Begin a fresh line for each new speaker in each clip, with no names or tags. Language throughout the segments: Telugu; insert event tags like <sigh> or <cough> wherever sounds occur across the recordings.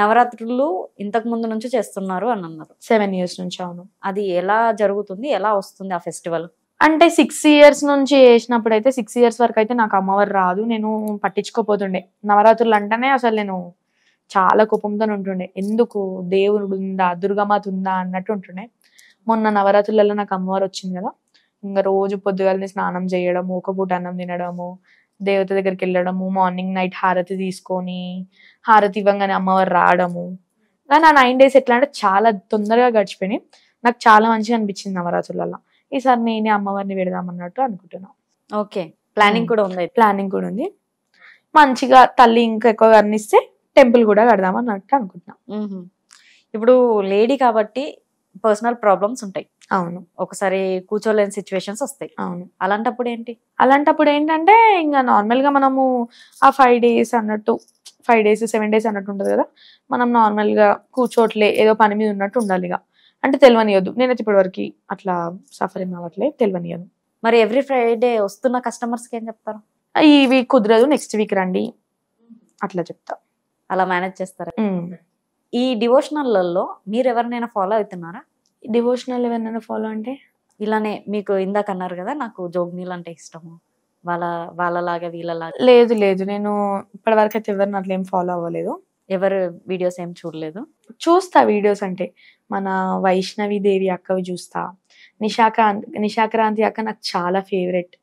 నవరాత్రులు ఇంతకు ముందు నుంచి చేస్తున్నారు అని అన్నారు సెవెన్ ఇయర్స్ నుంచి అవును అది ఎలా జరుగుతుంది ఎలా వస్తుంది ఆ ఫెస్టివల్
అంటే సిక్స్ ఇయర్స్ నుంచి చేసినప్పుడు అయితే సిక్స్ ఇయర్స్ వరకు అయితే నాకు అమ్మవారు రాదు నేను పట్టించుకోపోతుండే నవరాత్రులు అంటేనే అసలు నేను చాలా కోపంతో ఉంటుండే ఎందుకు దేవుడు ఉందా దుర్గమాత ఉందా అన్నట్టు ఉంటుండే మొన్న నవరాత్రులలో నాకు అమ్మవారు వచ్చింది కదా ఇంకా రోజు పొద్దుగాలని స్నానం చేయడము ఒక పూట అన్నం తినడము దేవత దగ్గరికి వెళ్ళడము మార్నింగ్ నైట్ హారతి తీసుకొని హారతి ఇవ్వగానే అమ్మవారు రావడము కానీ ఆ నైన్ డేస్ ఎట్లా అంటే చాలా తొందరగా గడిచిపోయినాయి నాకు చాలా మంచిగా అనిపించింది నవరాత్రులలో ఈసారి నేనే అమ్మవారిని పెడదామన్నట్టు అనుకుంటున్నాను ఓకే ప్లానింగ్ కూడా ఉంది ప్లానింగ్ కూడా ఉంది మంచిగా తల్లి ఇంకా ఎక్కువ కర్ణిస్తే టెంపుల్ కూడా కడదామన్నట్టు అనుకుంటున్నాం
ఇప్పుడు లేడీ కాబట్టి పర్సనల్ ప్రాబ్లమ్స్ ఉంటాయి అవును ఒకసారి కూర్చోలేని సిచ్యువేషన్స్ వస్తాయి అవును అలాంటప్పుడు ఏంటి
అలాంటప్పుడు ఏంటంటే ఇంకా నార్మల్ గా మనము ఆ ఫైవ్ డేస్ అన్నట్టు ఫైవ్ డేస్ సెవెన్ డేస్ అన్నట్టు ఉంటుంది కదా మనం నార్మల్ గా కూర్చోట్లే ఏదో పని మీద ఉన్నట్టు ఉండాలి అంటే తెలియనియదు నేనైతే ఇప్పటి వరకు అట్లా సఫర్ ఏం అవ్వట్లే తెలియనియదు
మరి ఎవ్రీ ఫ్రైడే వస్తున్న కస్టమర్స్ కి ఏం చెప్తారు
ఈ వీక్ కుదరదు నెక్స్ట్ వీక్ రండి అట్లా చెప్తా అలా మేనేజ్ చేస్తారా
ఈ డివోషనల్లో మీరు ఎవరినైనా ఫాలో అవుతున్నారా డివోషనల్ ఏమైనా ఫాలో అంటే ఇలానే మీకు ఇందాక అన్నారు కదా నాకు జోగ్నీలు అంటే ఇష్టము వాళ్ళ వాళ్ళలాగా వీళ్ళలాగా లేదు లేదు
నేను ఇప్పటివరకు అయితే ఎవరిని అట్లా ఏం ఫాలో అవ్వలేదు ఎవరు వీడియోస్ ఏం చూడలేదు చూస్తా వీడియోస్ అంటే మన వైష్ణవి దేవి అక్కవి చూస్తా నిశాక్రాంతి నిశాక్రాంతి అక్క నాకు చాలా ఫేవరెట్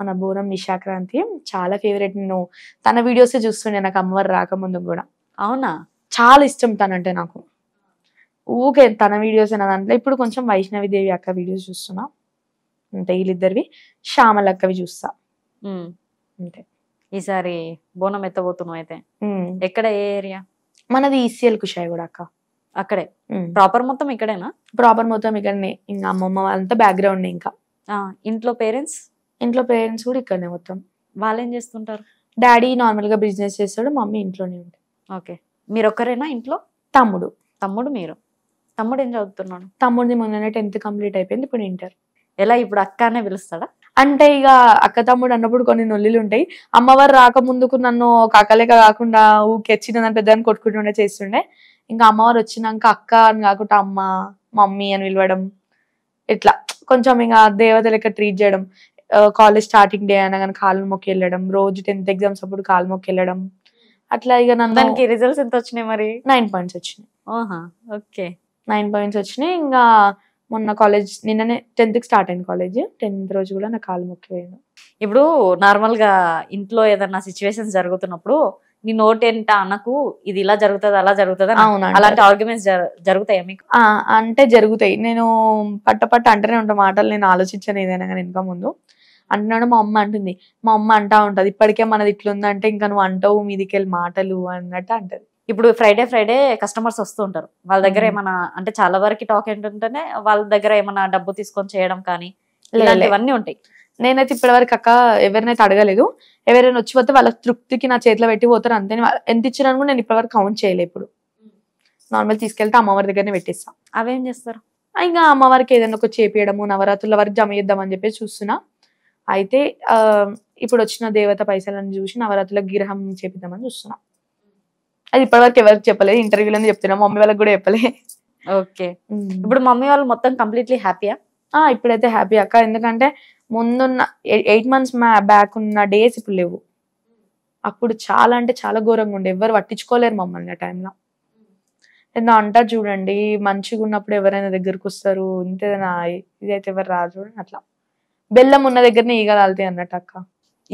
మన బోనం నిశాక్రాంతి చాలా ఫేవరెట్ నేను తన వీడియోస్ చూస్తుండే నాకు అమ్మవారు రాకముందు కూడా అవునా చాలా ఇష్టం తనంటే నాకు ఊకే తన వీడియోస్ అయినా దాంట్లో ఇప్పుడు కొంచెం వైష్ణవి దేవి అక్క వీడియోస్ చూస్తున్నా అంటే వీళ్ళిద్దరివి శ్యామల అక్కవి చూస్తా
అంతే ఈసారి బోనం ఎత్తబోతున్నాం అయితే ఎక్కడ ఏ ఏరియా
మనది ఈసీఎల్ కుషాయి కూడా అక్క అక్కడే ప్రాపర్ మొత్తం ఇక్కడేనా ప్రాపర్ మొత్తం ఇక్కడనే ఇంకా అమ్మమ్మ వాళ్ళంతా బ్యాక్గ్రౌండ్ ఇంకా ఇంట్లో పేరెంట్స్ ఇంట్లో పేరెంట్స్ కూడా ఇక్కడనే మొత్తం వాళ్ళు ఏం చేస్తుంటారు డాడీ నార్మల్ గా బిజినెస్ చేస్తాడు మమ్మీ ఇంట్లోనే ఉంటాయి ఓకే మీరు ఒక్కరేనా ఇంట్లో తమ్ముడు తమ్ముడు మీరు తమ్ముడు ఏం చదువుతున్నాడు తమ్ముడిని మొన్న టెన్త్ కంప్లీట్ అయిపోయింది ఇప్పుడు ఇంటర్ ఎలా ఇప్పుడు అక్క అనే పిలుస్తాడా అంటే ఇక అక్క తమ్ముడు అన్నప్పుడు కొన్ని నొల్లిలు ఉంటాయి అమ్మవారు రాకముందుకు నన్ను ఒక అక్కలేక కాకుండా ఊకెచ్చి దాన్ని పెద్దని కొట్టుకుంటుండే చేస్తుండే ఇంకా అమ్మవారు వచ్చినాక అక్క అని కాకుండా అమ్మ మమ్మీ అని పిలవడం ఇట్లా కొంచెం ఇంకా దేవత లెక్క ట్రీట్ చేయడం కాలేజ్ స్టార్టింగ్ డే అయినా కానీ కాలు మొక్కి వెళ్ళడం రోజు టెన్త్ ఎగ్జామ్స్ అప్పుడు కాలు మొక్కి వెళ్ళడం అట్లా ఇక నన్ను రిజల్ట్స్ ఎంత వచ్చినాయి మరి నైన్ పాయింట్స్ వచ్చినాయి ఓకే నైన్ పాయింట్స్ వచ్చినాయి ఇంకా మొన్న కాలేజ్ నిన్ననే కి స్టార్ట్ అయింది కాలేజ్ టెన్త్ రోజు కూడా నా కాలు మొక్కిపోయింది ఇప్పుడు
నార్మల్ గా ఇంట్లో ఏదన్నా సిచ్యువేషన్ జరుగుతున్నప్పుడు నీ ఏంట అనకు ఇది ఇలా జరుగుతుంది అలా జరుగుతుంది అలాంటి ఆర్గ్యుమెంట్స్ జరుగుతాయి మీకు
అంటే జరుగుతాయి నేను పట్ట పట్ట అంటేనే ఉంటా మాటలు నేను ఆలోచించాను ఏదైనా కానీ ఇంకా ముందు అంటున్నాడు మా అమ్మ అంటుంది మా అమ్మ అంటా ఉంటది ఇప్పటికే మనది ఇట్లుందంటే ఇంకా నువ్వు అంటావు మీదికి వెళ్ళి మాటలు అన్నట్టు అంటది ఇప్పుడు ఫ్రైడే ఫ్రైడే కస్టమర్స్ వస్తూ ఉంటారు వాళ్ళ దగ్గర ఏమైనా అంటే చాలా వరకు టాక్ ఏంటంటేనే వాళ్ళ దగ్గర
ఏమైనా డబ్బు తీసుకొని చేయడం కానీ ఇలాంటివన్నీ
ఉంటాయి నేనైతే ఇప్పటి వరకు అక్క ఎవరినైతే అడగలేదు ఎవరైనా వచ్చి పోతే వాళ్ళ తృప్తికి నా చేతిలో పెట్టి పోతారు అంతే ఎంత ఇచ్చినా కూడా నేను ఇప్పటివరకు కౌంట్ చేయలేదు ఇప్పుడు నార్మల్ తీసుకెళ్తే అమ్మవారి దగ్గరనే పెట్టేస్తా అవేం చేస్తారు ఇంకా అమ్మవారికి ఏదైనా ఒక చేపియడము నవరాత్రుల వరకు జమ చేద్దాం అని చెప్పేసి చూస్తున్నా అయితే ఇప్పుడు వచ్చిన దేవత పైసలను చూసి నవరాత్రుల గ్రహం చేపిద్దామని చూస్తున్నా అది ఇప్పటివరకు ఎవరికి చెప్పలేదు లో చెప్తున్నా మమ్మీ వాళ్ళకి కూడా చెప్పలే ఓకే ఇప్పుడు మమ్మీ వాళ్ళు మొత్తం కంప్లీట్లీ హ్యాపీయా ఇప్పుడైతే హ్యాపీ అక్క ఎందుకంటే ముందున్న ఎయిట్ మంత్స్ మా బ్యాక్ ఉన్న డేస్ ఇప్పుడు లేవు అప్పుడు చాలా అంటే చాలా ఘోరంగా ఉండే ఎవరు పట్టించుకోలేరు మమ్మల్ని ఆ టైంలో ఏదో అంటారు చూడండి మంచిగా ఉన్నప్పుడు ఎవరైనా దగ్గరకు వస్తారు ఇంతేనా ఇదైతే ఎవరు రాదు చూడండి అట్లా బెల్లం ఉన్న దగ్గరనే ఈగ అన్నట్టు అక్క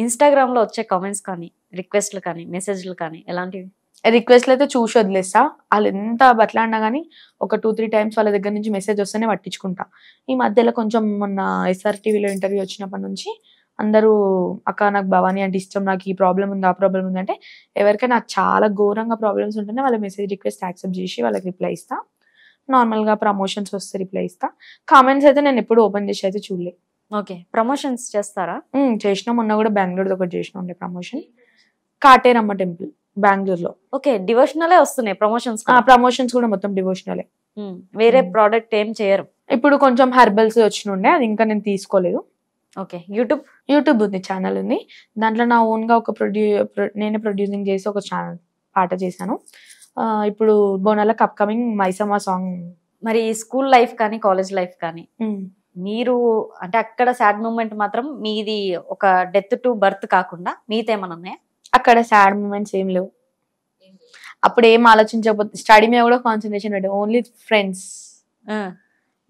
ఇన్స్టాగ్రామ్ లో వచ్చే కామెంట్స్ కానీ రిక్వెస్ట్లు కానీ మెసేజ్లు కానీ ఎలాంటివి
రిక్వెస్ట్లు అయితే చూసి వదిలేస్తా వాళ్ళు ఎంత బట్లాడినా కానీ ఒక టూ త్రీ టైమ్స్ వాళ్ళ దగ్గర నుంచి మెసేజ్ వస్తేనే పట్టించుకుంటా ఈ మధ్యలో కొంచెం మొన్న ఎస్ఆర్ టీవీలో ఇంటర్వ్యూ వచ్చినప్పటి నుంచి అందరూ అక్క నాకు భవానీ అంటే ఇష్టం నాకు ఈ ప్రాబ్లం ఉంది ఆ ప్రాబ్లం ఉంది అంటే ఎవరికైనా చాలా ఘోరంగా ప్రాబ్లమ్స్ ఉంటేనే వాళ్ళ మెసేజ్ రిక్వెస్ట్ యాక్సెప్ట్ చేసి వాళ్ళకి రిప్లై ఇస్తా నార్మల్గా ప్రమోషన్స్ వస్తే రిప్లై ఇస్తా కామెంట్స్ అయితే నేను ఎప్పుడు ఓపెన్ చేసి అయితే చూడలే ఓకే ప్రమోషన్స్ చేస్తారా చేసినా మొన్న కూడా బెంగళూరులో ఒకటి చేసిన ఉండే ప్రమోషన్ కాటేరమ్మ టెంపుల్ బెంగళూరులో ఓకే డివోషనలే వస్తున్నాయి ప్రమోషన్స్ ప్రమోషన్స్ కూడా మొత్తం డివోషనలే వేరే ప్రోడక్ట్ ఏం చేయరు ఇప్పుడు కొంచెం హెర్బల్స్ వచ్చినుండే అది ఇంకా నేను తీసుకోలేదు ఓకే యూట్యూబ్ యూట్యూబ్ ఉంది ఛానల్ ఉంది దాంట్లో నా ఓన్గా ఒక ప్రొడ్యూ నేనే ప్రొడ్యూసింగ్ చేసి ఒక ఛానల్ పాట చేశాను ఇప్పుడు బోనాలకు అప్కమింగ్ మైసమ్మ సాంగ్ మరి స్కూల్ లైఫ్ కానీ కాలేజ్ లైఫ్
కానీ మీరు అంటే అక్కడ సాడ్ మూమెంట్ మాత్రం మీది ఒక డెత్ టు బర్త్
కాకుండా మీతో ఏమైనా ఉన్నాయా అక్కడ సాడ్ మూమెంట్స్ ఏం లేవు అప్పుడు ఏం ఆలోచించకపోతే స్టడీ మీద కూడా కాన్సన్ట్రేషన్ పెట్టే ఓన్లీ ఫ్రెండ్స్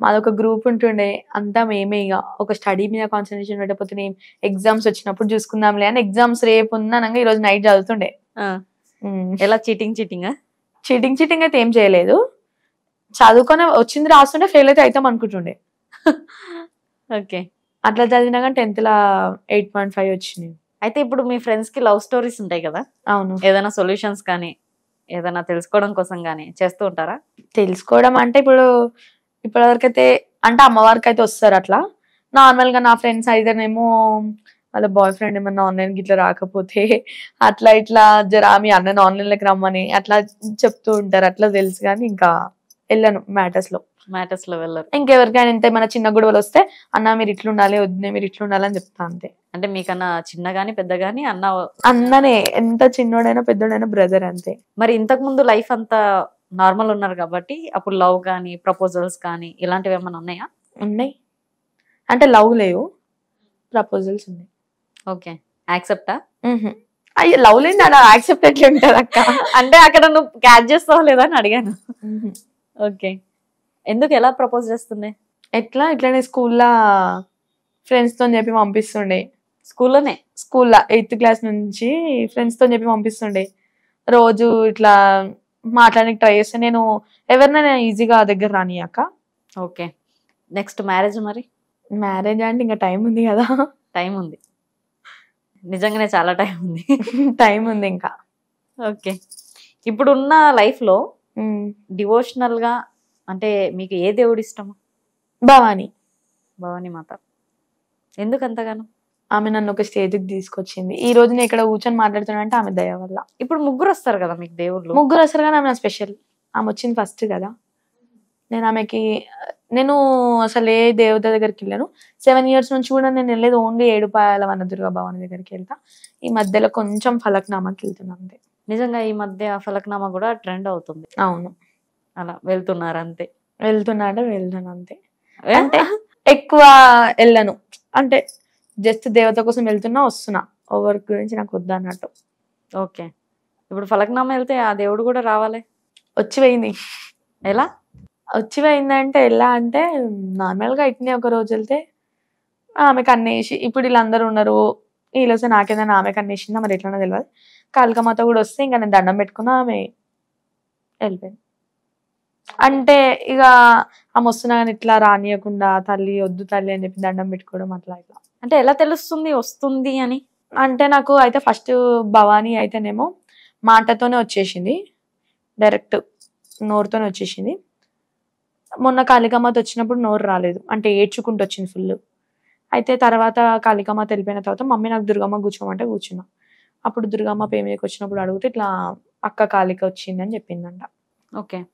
మాదొక గ్రూప్ ఉంటుండే అంతా మేమే ఇక ఒక స్టడీ మీద కాన్సన్ట్రేషన్ పెట్టకపోతే ఎగ్జామ్స్ వచ్చినప్పుడు చూసుకుందాంలే అని ఎగ్జామ్స్ రేపు ఉందనగా ఈరోజు నైట్ చదువుతుండే ఎలా చీటింగ్ చీటింగ్ చీటింగ్ చీటింగ్ అయితే ఏం చేయలేదు చదువుకొని వచ్చింది రాస్తుండే ఫెయిల్ అయితే అవుతాం అనుకుంటుండే
<laughs> ఓకే
అట్లా చదివినా కానీ టెన్త్లో ఎయిట్ పాయింట్ ఫైవ్ వచ్చినాయి
అయితే ఇప్పుడు మీ ఫ్రెండ్స్ కి లవ్ స్టోరీస్ ఉంటాయి కదా అవును ఏదైనా సొల్యూషన్స్ కానీ ఏదైనా తెలుసుకోవడం కోసం కానీ చేస్తూ ఉంటారా
తెలుసుకోవడం అంటే ఇప్పుడు ఇప్పటివరకైతే అంటే అమ్మవారికి అయితే వస్తారు అట్లా నార్మల్ గా నా ఫ్రెండ్స్ అయితేనేమో వాళ్ళ బాయ్ ఫ్రెండ్ ఏమన్నా ఆన్లైన్ ఇట్లా రాకపోతే అట్లా ఇట్లా జరా మీ అన్నను లెక్క రమ్మని అట్లా చెప్తూ ఉంటారు అట్లా తెలుసు కానీ ఇంకా వెళ్ళను మ్యాటర్స్ లో
మ్యాటర్స్ లో వెళ్ళరు
ఇంకెవరికైనా ఇంత మన చిన్న గొడవలు వస్తే అన్న మీరు ఇట్లుండాలి వద్దు మీరు ఇట్లుండాలి అని చెప్తా అంతే అంటే
మీకన్నా చిన్న గాని పెద్ద గాని అన్న
అన్ననే ఎంత చిన్నోడైనా పెద్దోడైనా బ్రదర్ అంతే మరి ఇంతకు ముందు లైఫ్
అంతా నార్మల్ ఉన్నారు కాబట్టి అప్పుడు లవ్ కానీ ప్రపోజల్స్ కానీ ఇలాంటివి ఏమైనా ఉన్నాయా
ఉన్నాయి అంటే లవ్ లేవు ప్రపోజల్స్ ఉన్నాయి ఓకే యాక్సెప్టా అయ్యో లవ్ లేని అలా యాక్సెప్ట్ ఎట్లా ఉంటుంది అక్క అంటే అక్కడ నువ్వు క్యాచ్ చేస్తావు లేదా అని అడిగాను ఓకే ఎందుకు ఎలా ప్రపోజ్ చేస్తున్నాయి ఎట్లా ఇట్లానే స్కూల్లో ఫ్రెండ్స్తో చెప్పి పంపిస్తుండే స్కూల్లోనే స్కూల్లో ఎయిత్ క్లాస్ నుంచి ఫ్రెండ్స్తో చెప్పి పంపిస్తుండే రోజు ఇట్లా మాట్లాడానికి ట్రై చేస్తే నేను ఎవరినైనా ఈజీగా దగ్గర రానియాక ఓకే నెక్స్ట్ మ్యారేజ్ మరి మ్యారేజ్ అంటే ఇంకా టైం ఉంది కదా టైం ఉంది
నిజంగానే చాలా టైం ఉంది టైం <laughs> ఉంది ఇంకా ఓకే ఇప్పుడున్న లైఫ్లో డివోషనల్గా అంటే మీకు ఏ దేవుడు ఇష్టము
భవాని భవాని మాత ఎందుకు అంతగాను ఆమె నన్ను ఒక స్టేజ్కి తీసుకొచ్చింది ఈ రోజు నేను ఇక్కడ కూర్చొని మాట్లాడుతున్నా అంటే ఆమె దయ వల్ల
ఇప్పుడు ముగ్గురు వస్తారు కదా మీకు దేవుళ్ళు ముగ్గురు
వస్తారు కానీ ఆమె నా స్పెషల్ ఆమె వచ్చింది ఫస్ట్ కదా నేను ఆమెకి నేను అసలు ఏ దేవత దగ్గరికి వెళ్ళాను సెవెన్ ఇయర్స్ నుంచి కూడా నేను వెళ్ళేది ఓన్లీ ఏడుపాయల వనదుర్గా భవాని దగ్గరికి వెళ్తా ఈ మధ్యలో కొంచెం ఫలక్నామాకి వెళ్తున్నా అంతే
నిజంగా ఈ మధ్య ఫలక్నామా కూడా ట్రెండ్ అవుతుంది అవును అలా వెళ్తున్నారు అంతే వెళ్తున్నా అంటే అంతే
అంటే ఎక్కువ వెళ్ళను అంటే జస్ట్ దేవత కోసం వెళ్తున్నా వస్తున్నా ఓవర్ గురించి నాకు వద్దన్నట్టు ఓకే
ఇప్పుడు ఫలక్నామా వెళ్తే ఆ దేవుడు కూడా రావాలి
వచ్చి పోయింది ఎలా వచ్చి అంటే ఎలా అంటే నార్మల్గా ఇట్నే ఒక రోజు వెళ్తే ఆమెకు అన్నేసి ఇప్పుడు వీళ్ళందరూ ఉన్నారు వీళ్ళు వస్తే నాకేందని ఆమెకు అన్నేసిందా మరి ఎట్లనో తెలియదు కాళికమాత కూడా వస్తే ఇంకా నేను దండం పెట్టుకున్నా ఆమె వెళ్ళిపోయింది అంటే ఇక ఆమె వస్తున్నా కానీ ఇట్లా రానియకుండా తల్లి వద్దు తల్లి అని చెప్పి దండం పెట్టుకోవడం అట్లా ఇట్లా అంటే ఎలా తెలుస్తుంది వస్తుంది అని అంటే నాకు అయితే ఫస్ట్ భవానీ అయితేనేమో మాటతోనే వచ్చేసింది డైరెక్ట్ నోరుతోనే వచ్చేసింది మొన్న కాళికామాత వచ్చినప్పుడు నోరు రాలేదు అంటే ఏడ్చుకుంటూ వచ్చింది ఫుల్ అయితే తర్వాత కాళికామాత తెలిపిన తర్వాత మమ్మీ నాకు దుర్గమ్మ కూర్చోమంటే కూర్చున్నా అప్పుడు దుర్గమ్మ పేమికి వచ్చినప్పుడు అడిగితే ఇట్లా అక్క కాళిక వచ్చింది అని చెప్పిందంట ఓకే